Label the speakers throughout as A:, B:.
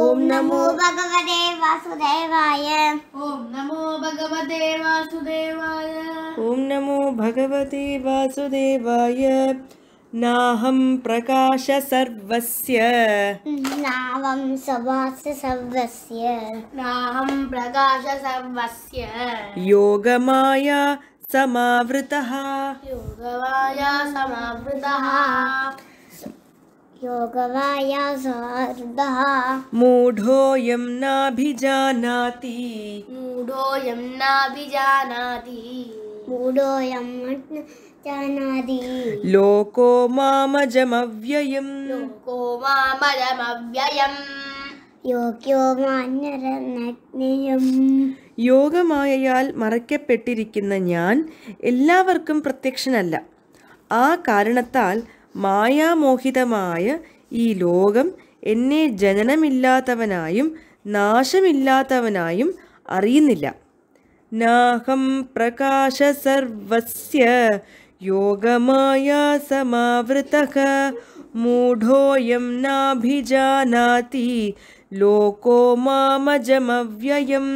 A: ओम नमो भगवते वासुदेवाय ओम नमो भगवते वासुदेवाय ओम नमो भगवते वासुदेवाय नाहं प्रकाश सर्वस्य नाहं सभास सर्वस्य नाहं प्रकाश सर्वस्य योगमाया समावृतः योगमाया समावृतः मूढोऽयं नाभिजानाति मूढोऽयं नाभिजानाति मूढोऽयं जानाति ലോകോ മാമജമവ്യയം ലോകോ മാമജമവ്യയം യോഗമായയാൽ മറയ്ക്കപ്പെട്ടിരിക്കുന്ന ഞാൻ എല്ലാവർക്കും പ്രത്യക്ഷനല്ല ആ കാരണത്താൽ മായാമോഹിതമായ ഈ ലോകം എന്നെ ജനനമില്ലാത്തവനായും നാശമില്ലാത്തവനായും അറിയുന്നില്ല നാഹം പ്രകാശ സർവസ്യ യോഗമായ സമാവൃത മൂഢോയം നാഭിജാനാതി ലോകോ മാമജമവ്യയം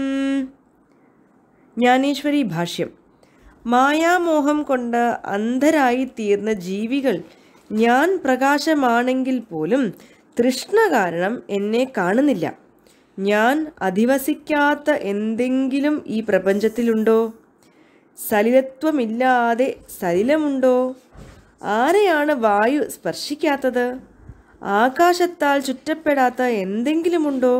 A: ജ്ഞാനേശ്വരി ഭാഷ്യം മായാമോഹം കൊണ്ട് അന്ധരായി തീർന്ന ജീവികൾ ഞാൻ പ്രകാശമാണെങ്കിൽ പോലും തൃഷ്ണ കാരണം എന്നെ കാണുന്നില്ല ഞാൻ അധിവസിക്കാത്ത എന്തെങ്കിലും ഈ പ്രപഞ്ചത്തിലുണ്ടോ സലിലത്വമില്ലാതെ സലിലമുണ്ടോ ആരെയാണ് വായു സ്പർശിക്കാത്തത് ആകാശത്താൽ ചുറ്റപ്പെടാത്ത എന്തെങ്കിലുമുണ്ടോ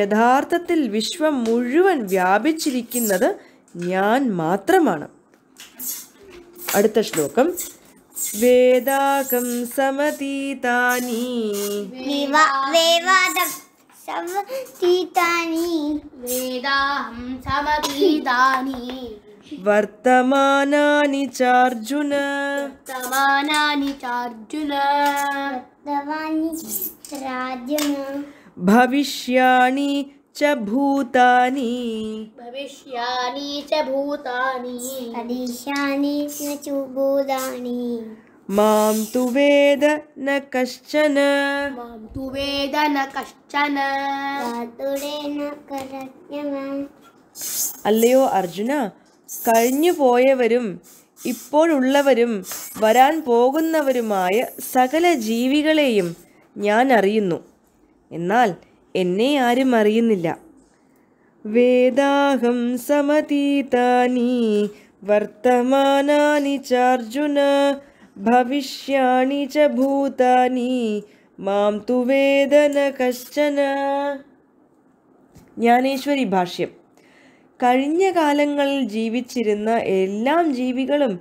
A: യഥാർത്ഥത്തിൽ വിശ്വം മുഴുവൻ വ്യാപിച്ചിരിക്കുന്നത് ഞാൻ മാത്രമാണ് അടുത്ത ശ്ലോകം वेदाकं समतीतानि समतीतानि वेदाहं समतीतानि वर्तमानानि च अर्जुन वर्तमानानि च अर्जुन भविष्याणि च भूतानि भविष्यानि च भूतानि भविष्यानि च भूतानि മാം തു വേദ ന കശ്ചന മാം തു വേദ ന കശ്ചന അല്ലയോ അർജുന കഴിഞ്ഞു പോയവരും ഇപ്പോഴുള്ളവരും വരാൻ പോകുന്നവരുമായ സകല ജീവികളെയും ഞാൻ അറിയുന്നു എന്നാൽ എന്നെ ആരും അറിയുന്നില്ല വേദാഹം സമതീതാനി വർത്തമാനാനി ചാർജുന ഭവിഷ്യാണി ച ഭൂതാനി മാം തു വേദന കശ്ചന ജ്ഞാനേശ്വരി ഭാഷ്യം കഴിഞ്ഞ കാലങ്ങളിൽ ജീവിച്ചിരുന്ന എല്ലാം ജീവികളും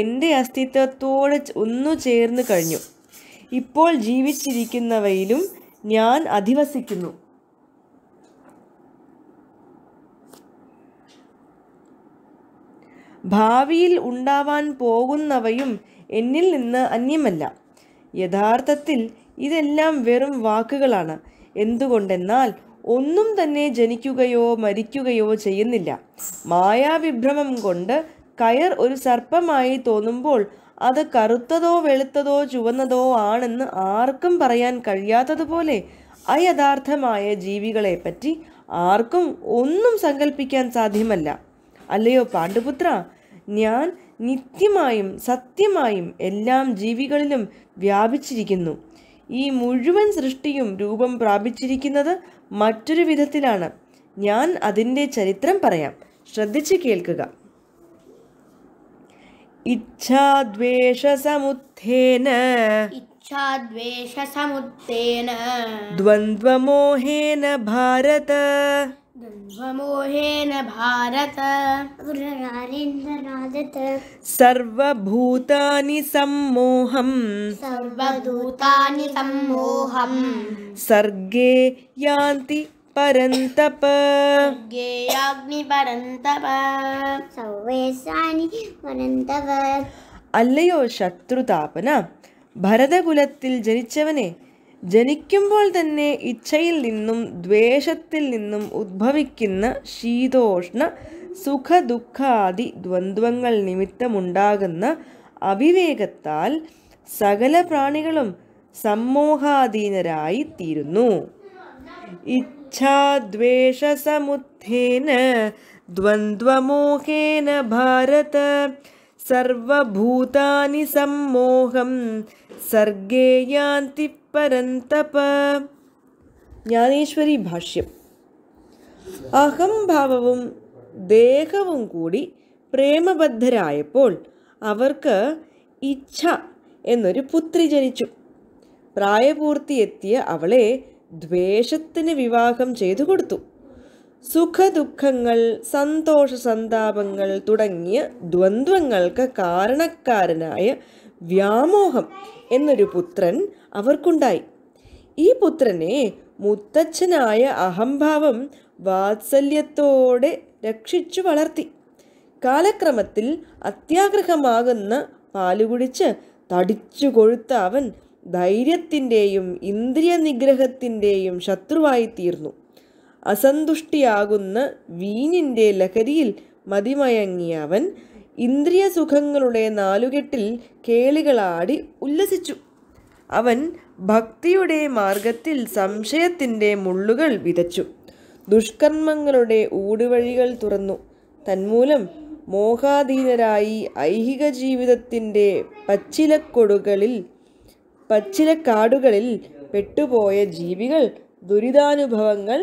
A: എൻ്റെ അസ്തിത്വത്തോട് ഒന്നു ചേർന്ന് കഴിഞ്ഞു ഇപ്പോൾ ജീവിച്ചിരിക്കുന്നവയിലും ഞാൻ അധിവസിക്കുന്നു ഭാവിയിൽ ഉണ്ടാവാൻ പോകുന്നവയും എന്നിൽ നിന്ന് അന്യമല്ല യഥാർത്ഥത്തിൽ ഇതെല്ലാം വെറും വാക്കുകളാണ് എന്തുകൊണ്ടെന്നാൽ ഒന്നും തന്നെ ജനിക്കുകയോ മരിക്കുകയോ ചെയ്യുന്നില്ല മായാവിഭ്രമം കൊണ്ട് കയർ ഒരു സർപ്പമായി തോന്നുമ്പോൾ അത് കറുത്തതോ വെളുത്തതോ ചുവന്നതോ ആണെന്ന് ആർക്കും പറയാൻ കഴിയാത്തതുപോലെ അയഥാർത്ഥമായ ജീവികളെപ്പറ്റി ആർക്കും ഒന്നും സങ്കല്പിക്കാൻ സാധ്യമല്ല അല്ലയോ പാണ്ഡുപുത്ര ഞാൻ നിത്യമായും സത്യമായും എല്ലാം ജീവികളിലും വ്യാപിച്ചിരിക്കുന്നു ഈ മുഴുവൻ സൃഷ്ടിയും രൂപം പ്രാപിച്ചിരിക്കുന്നത് മറ്റൊരു വിധത്തിലാണ് ഞാൻ അതിൻ്റെ ചരിത്രം പറയാം ശ്രദ്ധിച്ച് കേൾക്കുക इच्छाद्वेषसमुत्थेन इच्छाद्वेषसमुत्थेन द्वन्द्वमोहेन भारत द्वन्द्वमोहेन भारत गृह सर्वभूतानि सम्मोहम् सर्वभूतानि सम्मोहम् सर्गे यान्ति പരന്തപ ज्ञेयाग्नि परन्तप സൗവേശാനി പരന്തവ അല്ലയോ ശത്രുതാപന ഭരതകുലത്തിൽ ജനിച്ചവനെ ജനിക്കുമ്പോൾ തന്നെ ഇച്ഛയിൽ നിന്നും ദ്വേഷത്തിൽ നിന്നും ഉദ്ഭവിക്കുന്ന ശീതോഷ്ണ സുഖ ദുഃഖാദി ദ്വന്ദ്വങ്ങൾ നിമിത്തമുണ്ടാകുന്ന അവിവേകത്താൽ സകല പ്രാണികളും സമ്മോഹാധീനരായി തീരുന്നു इच्छाद्वेषसमुत्थेन द्वन्द्वमोहेन भारत सर्वभूतानि सम्मोहं सर्गे यान्ति परन्तप ജ്ഞാനേശ്വരി ഭാഷ്യം അഹംഭാവവും ദേഹവും കൂടി പ്രേമബദ്ധരായപ്പോൾ അവർക്ക് ഇച്ഛ എന്നൊരു പുത്രി ജനിച്ചു പ്രായപൂർത്തിയെത്തിയ അവളെ ദ്വേഷത്തിന് വിവാഹം ചെയ്തു കൊടുത്തു സുഖദുഃഖങ്ങൾ സന്തോഷ സന്താപങ്ങൾ തുടങ്ങിയ ദ്വന്ദ്വങ്ങൾക്ക് കാരണക്കാരനായ വ്യാമോഹം എന്നൊരു പുത്രൻ അവർക്കുണ്ടായി ഈ പുത്രനെ മുത്തച്ഛനായ അഹംഭാവം വാത്സല്യത്തോടെ രക്ഷിച്ചു വളർത്തി കാലക്രമത്തിൽ അത്യാഗ്രഹമാകുന്ന പാലുകുടിച്ച് തടിച്ചു കൊഴുത്ത അവൻ ധൈര്യത്തിൻ്റെയും ഇന്ദ്രിയ നിഗ്രഹത്തിൻ്റെയും ശത്രുവായി തീർന്നു അസന്തുഷ്ടിയാകുന്ന വീഞ്ഞിൻ്റെ ലഹരിയിൽ മതിമയങ്ങിയ അവൻ ഇന്ദ്രിയ സുഖങ്ങളുടെ നാലുകെട്ടിൽ കേളികളാടി ഉല്ലസിച്ചു അവൻ ഭക്തിയുടെ മാർഗത്തിൽ സംശയത്തിൻ്റെ മുള്ളുകൾ വിതച്ചു ദുഷ്കർമ്മങ്ങളുടെ ഊടുവഴികൾ തുറന്നു തന്മൂലം മോഹാധീനരായി ഐഹിക ജീവിതത്തിൻ്റെ പച്ചിലക്കൊടുകളിൽ പച്ചിലക്കാടുകളിൽ പെട്ടുപോയ ജീവികൾ ദുരിതാനുഭവങ്ങൾ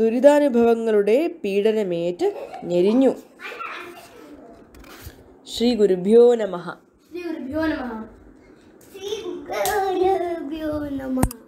A: ദുരിതാനുഭവങ്ങളുടെ പീഡനമേറ്റ് ഞെരിഞ്ഞു ശ്രീ ഗുരുഭ്യോ നമഃ ശ്രീ ഗുരുഭ്യോ നമ ശ്രീ ഗുരുഭ്യോ നമ